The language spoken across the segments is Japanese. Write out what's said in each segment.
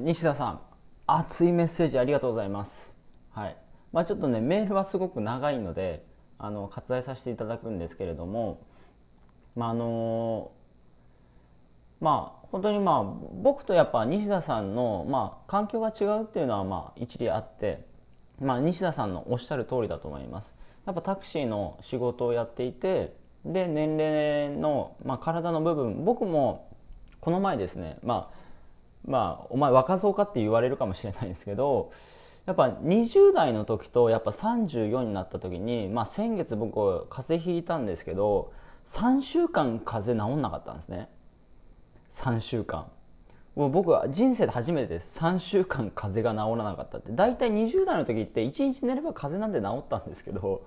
西田さん熱いメッセージありがとうございますはいまあ、ちょっとねメールはすごく長いのであの割愛させていただくんですけれどもまあのまあ本当にまあ僕とやっぱ西田さんのまあ環境が違うっていうのはまあ一理あってまあ西田さんのおっしゃる通りだと思います。やっぱタクシーの仕事をやっていてで年齢のまあ体の部分僕もこの前ですねまあまあお前若造かって言われるかもしれないんですけどやっぱ20代の時とやっぱ34になった時に、まあ、先月僕風邪ひいたんですけど3週間風邪治んなかったんですね3週間もう僕は人生で初めてです3週間風邪が治らなかったって大体20代の時って1日寝れば風邪なんて治ったんですけど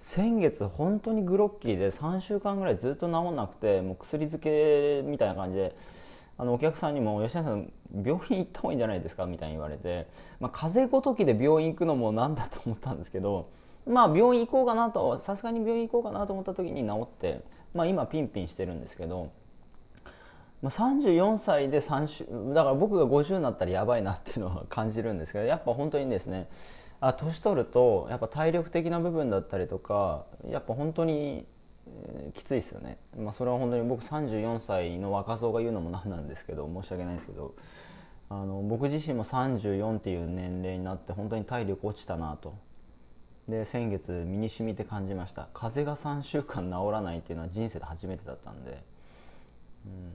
先月本当にグロッキーで3週間ぐらいずっと治んなくてもう薬漬けみたいな感じであのお客さんにも「吉田さん病院行った方がいいんじゃないですか」みたいに言われて、まあ、風邪ごときで病院行くのもなんだと思ったんですけど、まあ、病院行こうかなとさすがに病院行こうかなと思った時に治って、まあ、今ピンピンしてるんですけど。まあ、34歳で3週だから僕が50になったらやばいなっていうのは感じるんですけどやっぱ本当にですねあ年取るとやっぱ体力的な部分だったりとかやっぱ本当にえー、きついですよね、まあ、それは本当に僕34歳の若造が言うのもななんですけど申し訳ないですけどあの僕自身も34っていう年齢になって本当に体力落ちたなとで先月身に染みて感じました風邪が3週間治らないっていうのは人生で初めてだったんで、うん、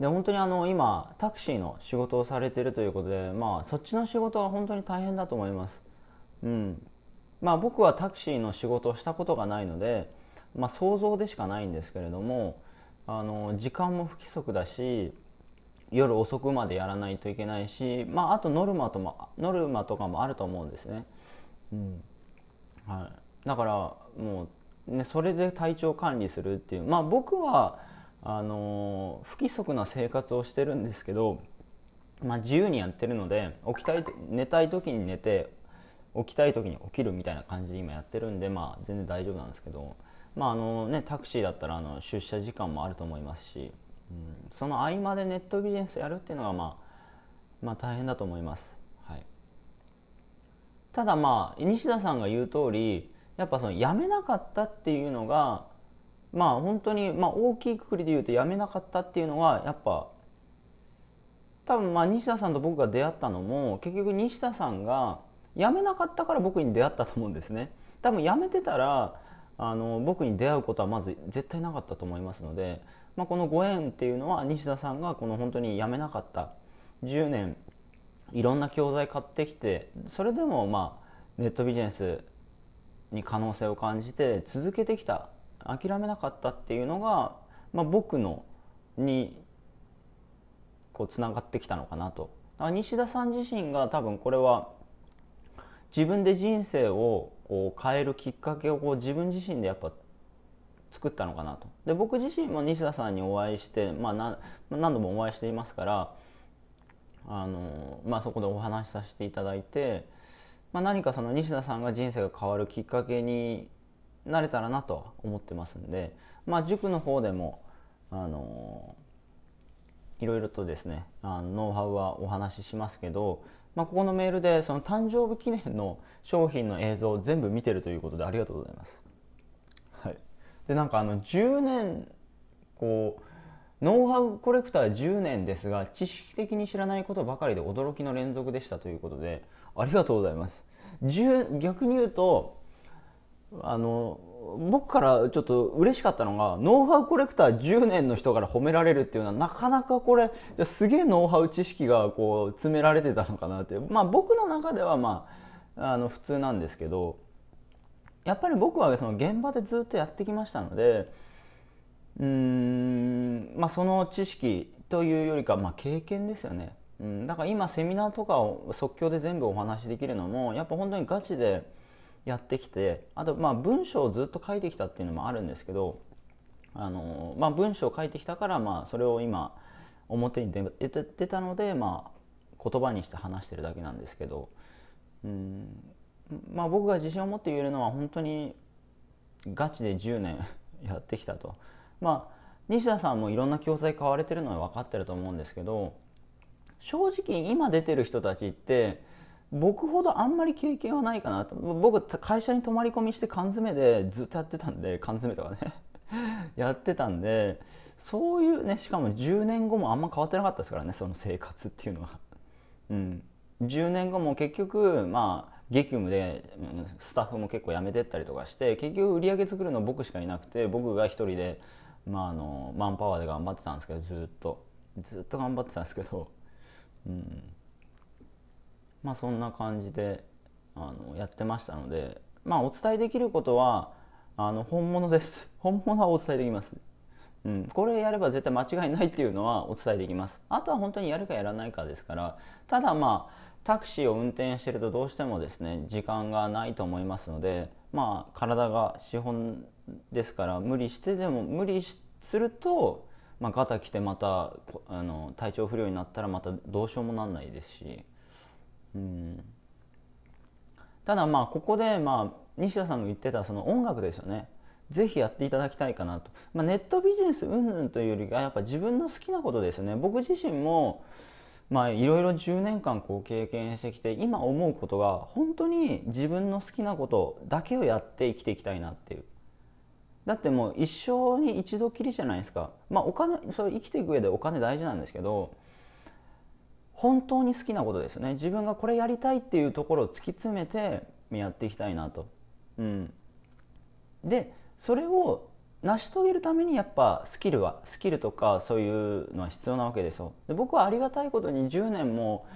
で本当にあの今タクシーの仕事をされてるということでまあそっちの仕事は本当に大変だと思いますうんまあ、僕はタクシーの仕事をしたことがないので、まあ、想像でしかないんですけれどもあの時間も不規則だし夜遅くまでやらないといけないし、まあ、あとノルマともノルマとかもあると思うんですね。うんはい、だからもう、ね、それで体調管理するっていうまあ僕はあの不規則な生活をしてるんですけど、まあ、自由にやってるので起きたい寝たい時に寝て起きたい時に起きるみたいな感じで今やってるんで、まあ、全然大丈夫なんですけど、まああのね、タクシーだったらあの出社時間もあると思いますし、うん、その合間でネットビジネスやるっていうのが、まあ、まあ大変だと思います。はい、ただまあ西田さんが言う通りやっぱその辞めなかったっていうのがまあ本当にまあ大きいくくりで言うと辞めなかったっていうのはやっぱ多分まあ西田さんと僕が出会ったのも結局西田さんが辞めなかったから僕に出会ったと思うんですね多分辞めてたらあの僕に出会うことはまず絶対なかったと思いますので、まあ、このご縁っていうのは西田さんがこの本当に辞めなかった10年いろんな教材買ってきてそれでもまあネットビジネスに可能性を感じて続けてきた諦めなかったっていうのが、まあ、僕のにこうつながってきたのかなと。西田さん自身が多分これは自分で人生をこう変えるきっかけをこう自分自身でやっぱ作ったのかなとで僕自身も西田さんにお会いして、まあ、何度もお会いしていますからあの、まあ、そこでお話しさせていただいて、まあ、何かその西田さんが人生が変わるきっかけになれたらなとは思ってますんで、まあ、塾の方でもあのいろいろとですねあのノウハウはお話ししますけど、まあ、ここのメールでその誕生日記念の商品の映像を全部見てるということでありがとうございます。はい、でなんかあの10年こうノウハウコレクター10年ですが知識的に知らないことばかりで驚きの連続でしたということでありがとうございます。逆に言うとあの僕からちょっと嬉しかったのがノウハウコレクター10年の人から褒められるっていうのはなかなかこれすげえノウハウ知識がこう詰められてたのかなってまあ僕の中ではまああの普通なんですけどやっぱり僕はその現場でずっとやってきましたのでうんまあその知識というよりかまあ経験ですよね。うん、だから今セミナーとかを即興で全部お話しできるのもやっぱ本当にガチでやってきてあとまあ文章をずっと書いてきたっていうのもあるんですけどあの、まあ、文章を書いてきたからまあそれを今表に出たので、まあ、言葉にして話してるだけなんですけど、うんまあ、僕が自信を持って言えるのは本当にガチで10年 やってきたと。まあ西田さんもいろんな教材買われてるのは分かってると思うんですけど正直今出てる人たちって僕ほどあんまり経験はないかなと僕会社に泊まり込みして缶詰でずっとやってたんで缶詰とかね やってたんでそういうねしかも10年後もあんま変わってなかったですからねその生活っていうのは。うん、10年後も結局まあ激務でスタッフも結構辞めてったりとかして結局売り上げ作るの僕しかいなくて僕が一人で、まあ、あのマンパワーで頑張ってたんですけどずっとずっと頑張ってたんですけど、うん、まあ、そんな感じであのやってましたので、まあ、お伝えできることはあの本物です 本物はお伝えできます、うん、これやれば絶対間違いないっていうのはお伝えできますあとは本当にやるかやらないかですからただまあタクシーを運転してるとどうしてもですね時間がないと思いますのでまあ体が資本ですから無理してでも無理すると、まあ、ガタ来てまたあの体調不良になったらまたどうしようもなんないですし。うん、ただまあここでまあ西田さんが言ってたその音楽ですよねぜひやっていただきたいかなと、まあ、ネットビジネス云々というよりがやっぱ自分の好きなことですよね僕自身もまあいろいろ10年間こう経験してきて今思うことが本当に自分の好きなことだけをやって生きていきたいなっていうだってもう一生に一度きりじゃないですかまあお金それ生きていく上でお金大事なんですけど本当に好きなことですね自分がこれやりたいっていうところを突き詰めてやっていきたいなと。うん、でそれを成し遂げるためにやっぱスキルはスキルとかそういうのは必要なわけですよ。で僕はありがたいことに10年も、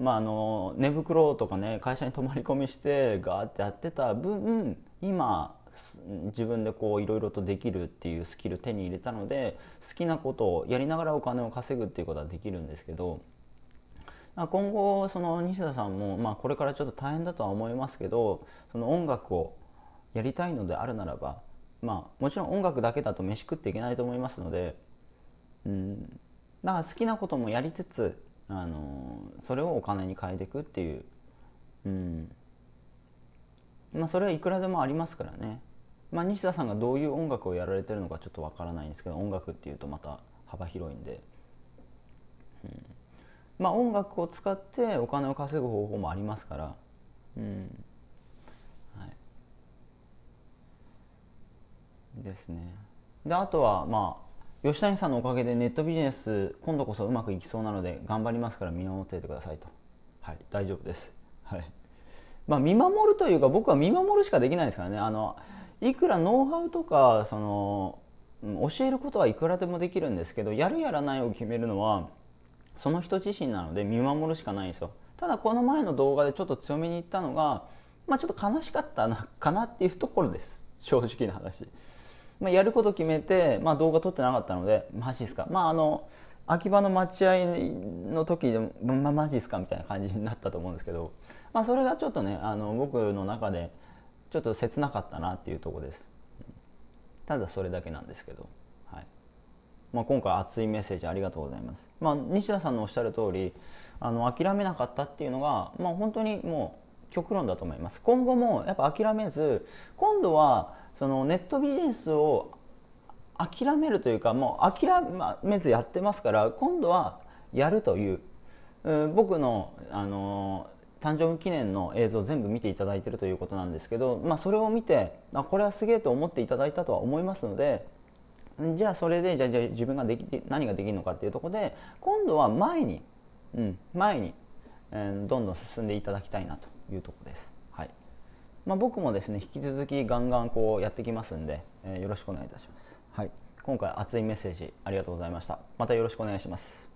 まあ、あの寝袋とかね会社に泊まり込みしてガーってやってた分今自分でこういろいろとできるっていうスキル手に入れたので好きなことをやりながらお金を稼ぐっていうことはできるんですけど今後その西田さんも、まあ、これからちょっと大変だとは思いますけどその音楽をやりたいのであるならば、まあ、もちろん音楽だけだと飯食っていけないと思いますので、うん、だから好きなこともやりつつ、あのそれをお金に変えていくっていう、うんまあ、それはいくらでもありますからね。まあ、西田さんがどういう音楽をやられてるのかちょっとわからないんですけど音楽っていうとまた幅広いんで、うん、まあ、音楽を使ってお金を稼ぐ方法もありますから、うんはい、ですねであとはまあ吉谷さんのおかげでネットビジネス今度こそうまくいきそうなので頑張りますから見守っていてくださいとはい大丈夫ですはいまあ見守るというか僕は見守るしかできないですからねあのいくらノウハウとかその教えることはいくらでもできるんですけどやるやらないを決めるのはその人自身なので見守るしかないんですよただこの前の動画でちょっと強めに言ったのが、まあ、ちょっと悲しかったな かなっていうところです正直な話、まあ、やること決めて、まあ、動画撮ってなかったのでマジっすかまああの秋葉の待合の時でも、まあ、マジっすかみたいな感じになったと思うんですけど、まあ、それがちょっとねあの僕の中でちょっと切なかったなっていうとこですただそれだけなんですけど。まあ、今回熱いメッセージありがとうございます。まあ、西田さんのおっしゃる通りあの諦めなかったっていうのが、まあ、本当にもう極論だと思います。今後もやっぱ諦めず今度はそのネットビジネスを諦めるというかもう諦めずやってますから今度はやるという、う僕の、あの誕生日記念の映像全部見ていただいてるということなんですけど、まあ、それを見てあこれはすげえと思っていただいたとは思いますのでじゃあそれでじゃあじゃあ自分ができ何ができるのかっていうところで今度は前に、うん、前に、えどんどん進んでいただきたいなというところです。はいまあ、僕もですね引き続きガンガンこうやってきますんで、えー、よろしくお願いいたします。はい、今回熱いメッセージありがとうございました。またよろしくお願いします。